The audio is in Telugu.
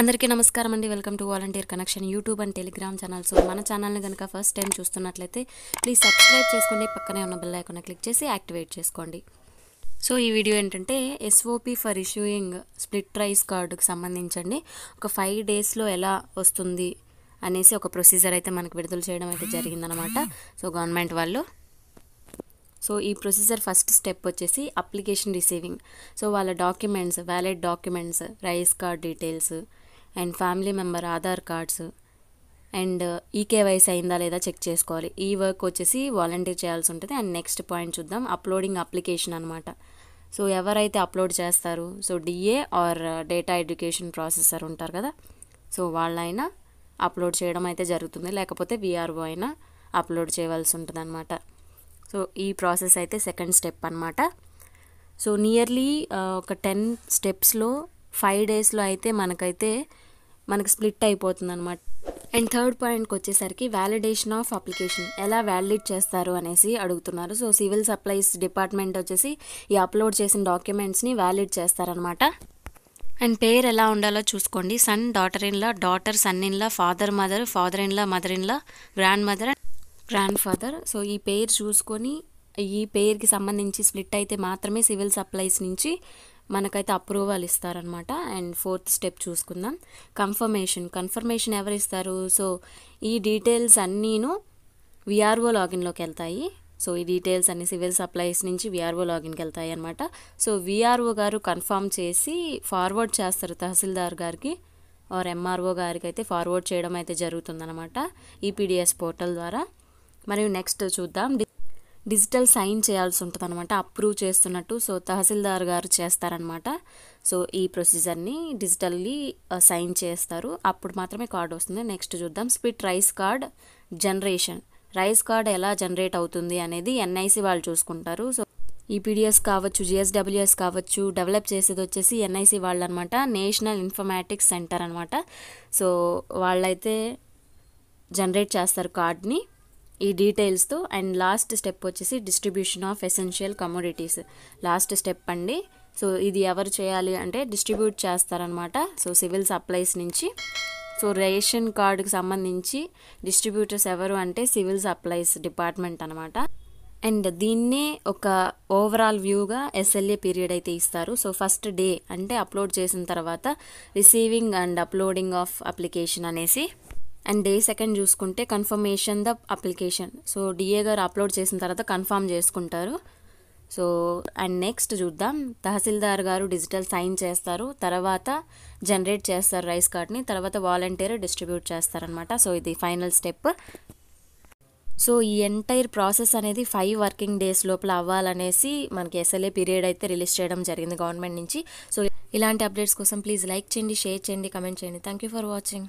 అందరికీ నమస్కారం అండి welcome to volunteer connection YouTube and Telegram channels మన ఛానల్ని కనుక ఫస్ట్ టైం చూస్తున్నట్లయితే ప్లీజ్ సబ్స్క్రైబ్ చేసుకోండి పక్కనే ఉన్న బెల్ ఐకాన్ క్లిక్ చేసి యాక్టివేట్ చేసుకోండి సో ఈ వీడియో ఏంటంటే SOP for issuing split rice కార్డుకి సంబంధించండి ఒక ఫైవ్ డేస్లో ఎలా వస్తుంది అనేసి ఒక ప్రొసీజర్ అయితే మనకు విడుదల చేయడం అయితే జరిగిందనమాట సో గవర్నమెంట్ వాళ్ళు సో ఈ ప్రొసీజర్ ఫస్ట్ స్టెప్ వచ్చేసి అప్లికేషన్ రిసీవింగ్ సో వాళ్ళ documents valid documents rice card details and family member Aadhaar cards and eKYC అయిందా లేదా చెక్ చేసుకోవాలి ఈ వర్క్ వచ్చేసి వాలంటీర్ చేయాల్సి ఉంటుంది అండ్ నెక్స్ట్ పాయింట్ చూద్దాం అప్లోడింగ్ అప్లికేషన్ అనమాట సో ఎవరైతే అప్లోడ్ చేస్తారు so DA R data education processor ఉంటారు కదా సో వాళ్ళైనా అప్లోడ్ చేయడం అయితే జరుగుతుంది లేకపోతే విఆర్ఓ అయినా అప్లోడ్ చేయవలసి ఉంటుంది అనమాట సో ఈ ప్రాసెస్ అయితే సెకండ్ స్టెప్ అనమాట సో నియర్లీ ఒక టెన్ స్టెప్స్లో ఫైవ్ డేస్లో అయితే మనకైతే మనకు స్ప్లిట్ అయిపోతుంది అనమాట అండ్ థర్డ్ పాయింట్కి వచ్చేసరికి వ్యాలిడేషన్ ఆఫ్ అప్లికేషన్ ఎలా వ్యాలిడేట్ చేస్తారు అనేసి అడుగుతున్నారు సో సివిల్ సప్లైస్ డిపార్ట్మెంట్ వచ్చేసి ఈ అప్లోడ్ చేసిన డాక్యుమెంట్స్ని వ్యాలిడ్ చేస్తారనమాట అండ్ పేరు ఎలా ఉండాలో చూసుకోండి son daughter in law daughter son in law father mother father in law mother in law grandmother grandfather so ఈ పేరు చూసుకొని ఈ పేరుకి సంబంధించి స్ప్లిట్ అయితే మాత్రమే సివిల్ సప్లైస్ నుంచి మనకైతే అప్రూవల్ ఇస్తారనమాట అండ్ ఫోర్త్ స్టెప్ చూసుకుందాం కన్ఫర్మేషన్ కన్ఫర్మేషన్ ఎవరు ఇస్తారు సో ఈ డీటెయిల్స్ అన్నీను విఆర్ఓ లాగిన్లోకి వెళ్తాయి సో ఈ డీటెయిల్స్ అన్ని సివిల్ సప్లైస్ నుంచి విఆర్ఓ లాగిన్కి వెళ్తాయి అనమాట సో విఆర్ఓ గారు కన్ఫామ్ చేసి ఫార్వర్డ్ చేస్తారు తహసీల్దార్ గారికి ఆర్ ఎంఆర్ఓ గారికి అయితే ఫార్వర్డ్ చేయడం అయితే జరుగుతుందన్నమాట ఈపీడిఎస్ పోర్టల్ ద్వారా మరియు నెక్స్ట్ చూద్దాం డిజిటల్ సైన్ చేయాల్సి ఉంటుంది అనమాట అప్రూవ్ చేస్తున్నట్టు సో తహసీల్దార్ గారు చేస్తారనమాట సో ఈ ప్రొసీజర్ని డిజిటల్లీ సైన్ చేస్తారు అప్పుడు మాత్రమే కార్డు వస్తుంది నెక్స్ట్ చూద్దాం స్పిట్ rice card generation rice card ఎలా జనరేట్ అవుతుంది అనేది ఎన్ఐసి వాళ్ళు చూసుకుంటారు సో పీడిఎస్ కావచ్చు జిఎస్డబ్ల్యూఎస్ కావచ్చు డెవలప్ చేసేది వచ్చేసి ఎన్ఐసి వాళ్ళు అనమాట నేషనల్ ఇన్ఫర్మాటిక్స్ సెంటర్ అనమాట సో వాళ్ళైతే జనరేట్ చేస్తారు కార్డ్ని ఈ డీటెయిల్స్తో అండ్ లాస్ట్ స్టెప్ వచ్చేసి distribution of essential commodities last step అండి సో ఇది ఎవరు చేయాలి అంటే డిస్ట్రిబ్యూట్ చేస్తారనమాట సో సివిల్ సప్లైస్ నుంచి సో రేషన్ కార్డుకు సంబంధించి డిస్ట్రిబ్యూటర్స్ ఎవరు అంటే సివిల్ సప్లైస్ డిపార్ట్మెంట్ అనమాట అండ్ దీన్నే ఒక ఓవరాల్ వ్యూగా ఎస్ఎల్ఏ పీరియడ్ అయితే ఇస్తారు సో ఫస్ట్ డే అంటే అప్లోడ్ చేసిన తర్వాత receiving and uploading of application అనేసి అండ్ డే సెకండ్ చూసుకుంటే confirmation the application so DA గారు అప్లోడ్ చేసిన తర్వాత కన్ఫర్మ్ చేసుకుంటారు సో అండ్ నెక్స్ట్ చూద్దాం తహసీల్దార్ గారు డిజిటల్ సైన్ చేస్తారు తర్వాత జనరేట్ చేస్తారు రైస్ కార్డ్ని తర్వాత వాలంటీర్ డిస్ట్రిబ్యూట్ చేస్తారనమాట సో ఇది ఫైనల్ స్టెప్ సో ఈ ఎంటైర్ ప్రాసెస్ అనేది ఫైవ్ వర్కింగ్ డేస్ లోపల అవ్వాలనేసి మనకి ఎస్ఎల్ఏ పీరియడ్ అయితే రిలీజ్ చేయడం జరిగింది గవర్నమెంట్ నుంచి సో ఇలాంటి అప్డేట్స్ కోసం ప్లీజ్ లైక్ చేయండి షేర్ చేయండి కమెంట్ చేయండి థ్యాంక్ యూ ఫర్ వాచింగ్